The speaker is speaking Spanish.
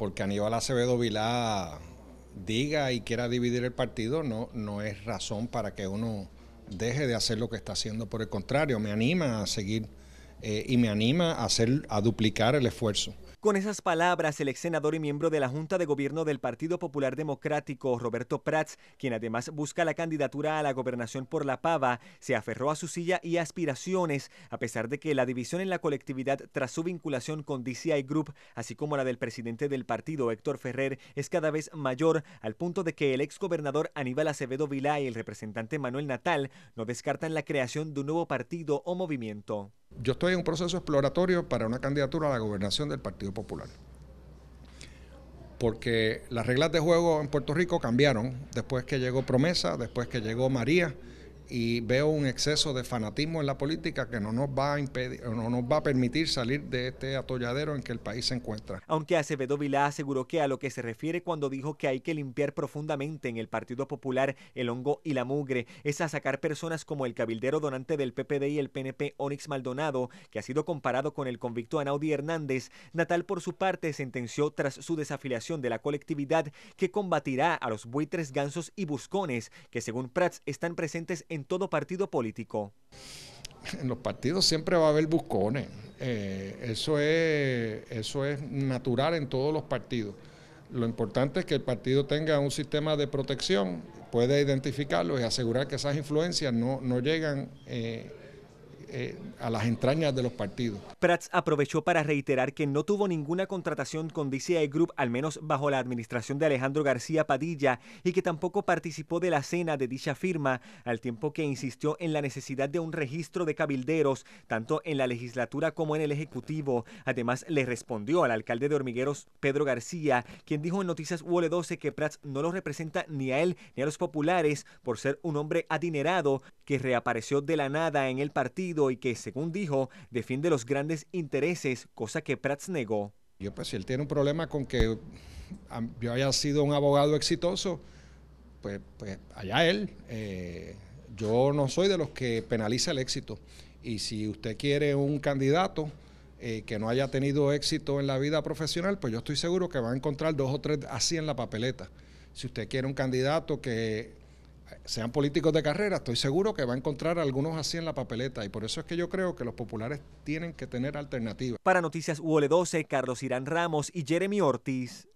porque Aníbal Acevedo Vilá diga y quiera dividir el partido, no, no es razón para que uno deje de hacer lo que está haciendo. Por el contrario, me anima a seguir eh, y me anima a, hacer, a duplicar el esfuerzo. Con esas palabras, el ex senador y miembro de la Junta de Gobierno del Partido Popular Democrático, Roberto Prats, quien además busca la candidatura a la gobernación por La Pava, se aferró a su silla y aspiraciones, a pesar de que la división en la colectividad tras su vinculación con DCI Group, así como la del presidente del partido, Héctor Ferrer, es cada vez mayor, al punto de que el ex Aníbal Acevedo Vilá y el representante Manuel Natal no descartan la creación de un nuevo partido o movimiento. Yo estoy en un proceso exploratorio para una candidatura a la gobernación del Partido Popular. Porque las reglas de juego en Puerto Rico cambiaron después que llegó Promesa, después que llegó María, y veo un exceso de fanatismo en la política que no nos va a impedir, no nos va a permitir salir de este atolladero en que el país se encuentra. Aunque Acevedo Vilá aseguró que a lo que se refiere cuando dijo que hay que limpiar profundamente en el Partido Popular el hongo y la mugre es a sacar personas como el cabildero donante del PPD y el PNP Onyx Maldonado, que ha sido comparado con el convicto Anaudi Hernández. Natal por su parte sentenció tras su desafiliación de la colectividad que combatirá a los buitres, gansos y buscones que según Prats están presentes en en todo partido político. En los partidos siempre va a haber buscones, eh, eso, es, eso es natural en todos los partidos. Lo importante es que el partido tenga un sistema de protección, pueda identificarlo y asegurar que esas influencias no, llegan eh, eh, a las entrañas de los partidos. Prats aprovechó para reiterar que no tuvo ninguna contratación con DCI Group, al menos bajo la administración de Alejandro García Padilla, y que tampoco participó de la cena de dicha firma, al tiempo que insistió en la necesidad de un registro de cabilderos, tanto en la legislatura como en el Ejecutivo. Además, le respondió al alcalde de Hormigueros, Pedro García, quien dijo en Noticias UOL 12 que Prats no lo representa ni a él ni a los populares por ser un hombre adinerado que reapareció de la nada en el partido y que, según dijo, defiende los grandes intereses, cosa que Prats negó. Yo, pues, si él tiene un problema con que yo haya sido un abogado exitoso, pues, pues allá él. Eh, yo no soy de los que penaliza el éxito. Y si usted quiere un candidato eh, que no haya tenido éxito en la vida profesional, pues yo estoy seguro que va a encontrar dos o tres así en la papeleta. Si usted quiere un candidato que sean políticos de carrera, estoy seguro que va a encontrar algunos así en la papeleta y por eso es que yo creo que los populares tienen que tener alternativas. Para Noticias UOL 12 Carlos Irán Ramos y Jeremy Ortiz,